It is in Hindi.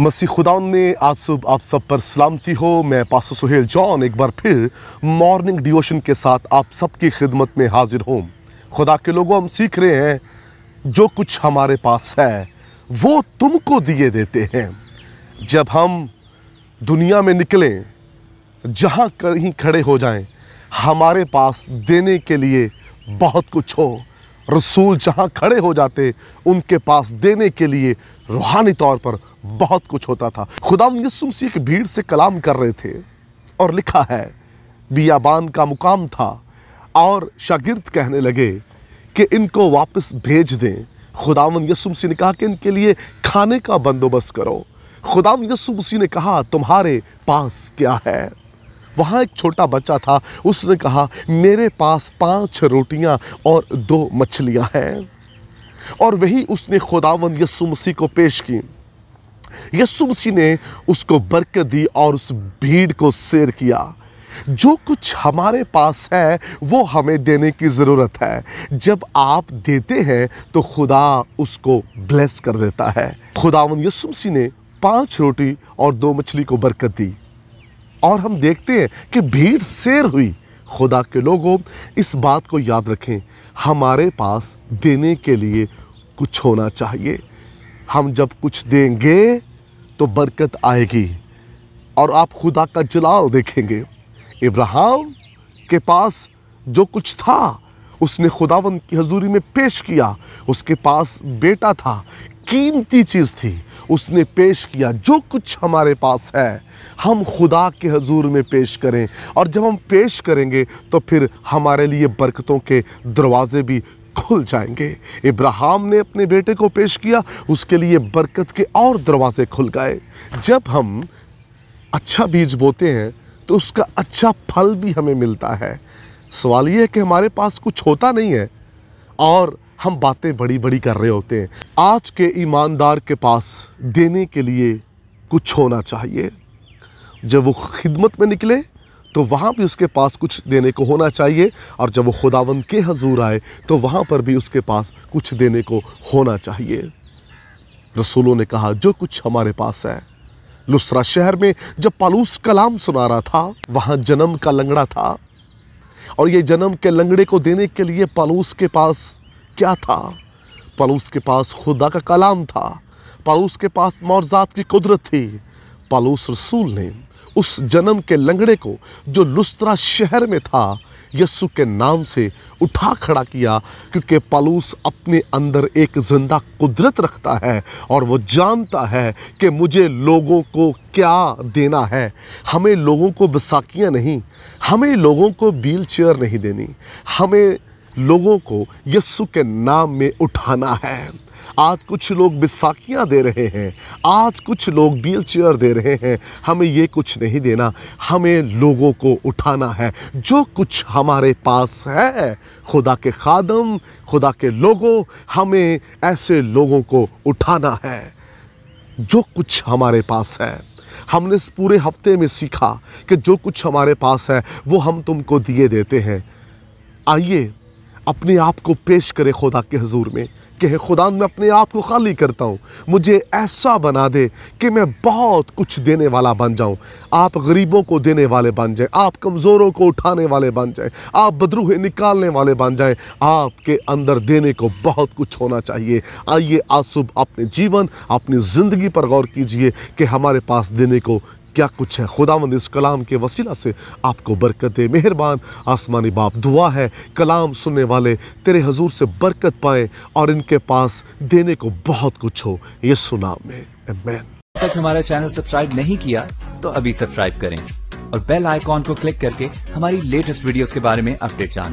मसीह खुदा में आज सुबह आप सब पर सलामती हो मैं पासो सुहेल जॉन एक बार फिर मॉर्निंग डिवोशन के साथ आप सबकी खिदमत में हाजिर हूँ खुदा के लोगों हम सीख रहे हैं जो कुछ हमारे पास है वो तुमको दिए देते हैं जब हम दुनिया में निकलें जहाँ कहीं खड़े हो जाएं हमारे पास देने के लिए बहुत कुछ हो रसूल जहाँ खड़े हो जाते उनके पास देने के लिए रूहानी तौर पर बहुत कुछ होता था खुदा यसुम सी एक भीड़ से कलाम कर रहे थे और लिखा है बियाबान का मुकाम था और शागिर्द कहने लगे कि इनको वापस भेज दें खुदावन यसुम सी ने कहा कि इनके लिए खाने का बंदोबस्त करो यसुम यसुमसी ने कहा तुम्हारे पास क्या है वहाँ एक छोटा बच्चा था उसने कहा मेरे पास पांच रोटियाँ और दो मछलियाँ हैं और वही उसने खुदावंद यस्सु मसीह को पेश की यस्सु मसीह ने उसको बरकत दी और उस भीड़ को शेर किया जो कुछ हमारे पास है वो हमें देने की ज़रूरत है जब आप देते हैं तो खुदा उसको ब्लेस कर देता है खुदावन यस्सु मसीह ने पांच रोटी और दो मछली को बरकत दी और हम देखते हैं कि भीड़ शेर हुई खुदा के लोगों इस बात को याद रखें हमारे पास देने के लिए कुछ होना चाहिए हम जब कुछ देंगे तो बरकत आएगी और आप खुदा का जलाल देखेंगे इब्राहिम के पास जो कुछ था उसने खुदावन की हजूरी में पेश किया उसके पास बेटा था कीमती चीज़ थी उसने पेश किया जो कुछ हमारे पास है हम खुदा के हजूर में पेश करें और जब हम पेश करेंगे तो फिर हमारे लिए बरकतों के दरवाजे भी खुल जाएंगे इब्राहिम ने अपने बेटे को पेश किया उसके लिए बरकत के और दरवाजे खुल गए जब हम अच्छा बीज बोते हैं तो उसका अच्छा फल भी हमें मिलता है सवाल ये है कि हमारे पास कुछ होता नहीं है और हम बातें बड़ी बड़ी कर रहे होते हैं आज के ईमानदार के पास देने के लिए कुछ होना चाहिए जब वो खिदमत में निकले तो वहाँ भी उसके पास कुछ देने को होना चाहिए और जब वो खुदावंद के हजूर आए तो वहाँ पर भी उसके पास कुछ देने को होना चाहिए रसूलों ने कहा जो कुछ हमारे पास है लुस्त्रा शहर में जब पालूस कलाम सुना रहा था वहाँ जन्म का लंगड़ा था और ये जन्म के लंगड़े को देने के लिए पालूस के पास क्या था पालूस के पास खुदा का कलाम था पालूस के पास मौजात की कुदरत थी पालूस रसूल ने उस जन्म के लंगड़े को जो लुस्तरा शहर में था यस्सु के नाम से उठा खड़ा किया क्योंकि पालूस अपने अंदर एक ज़िंदा कुदरत रखता है और वो जानता है कि मुझे लोगों को क्या देना है हमें लोगों को बसाकियाँ नहीं हमें लोगों को व्हील चेयर नहीं देनी हमें लोगों को यस्सु के नाम में उठाना है आज कुछ लोग बिसाखियाँ दे रहे हैं आज कुछ लोग व्हील चेयर दे रहे हैं हमें ये कुछ नहीं देना हमें लोगों को उठाना है जो कुछ हमारे पास है खुदा के खादम खुदा के लोगों हमें ऐसे लोगों को उठाना है जो कुछ हमारे पास है हमने इस पूरे हफ्ते में सीखा कि जो कुछ हमारे पास है वो हम तुमको दिए देते हैं आइए अपने आप को पेश करे खुदा के हजूर में कहे खुदा मैं अपने आप को खाली करता हूँ मुझे ऐसा बना दे कि मैं बहुत कुछ देने वाला बन जाऊँ आप गरीबों को देने वाले बन जाएं आप कमज़ोरों को उठाने वाले बन जाएं आप बदरूह निकालने वाले बन जाएं आपके अंदर देने को बहुत कुछ होना चाहिए आइए आज सुबह अपने जीवन अपनी ज़िंदगी पर गौर कीजिए कि हमारे पास देने को क्या कुछ है खुदावंद इस कलाम के वसीला से आपको बरकत दे मेहरबान आसमानी बाप दुआ है कलाम सुनने वाले तेरे हजूर से बरकत पाए और इनके पास देने को बहुत कुछ हो ये सुना में मैन तक हमारा चैनल सब्सक्राइब नहीं किया तो अभी सब्सक्राइब करें और बेल आइकॉन को क्लिक करके हमारी लेटेस्ट वीडियोस के बारे में अपडेट जान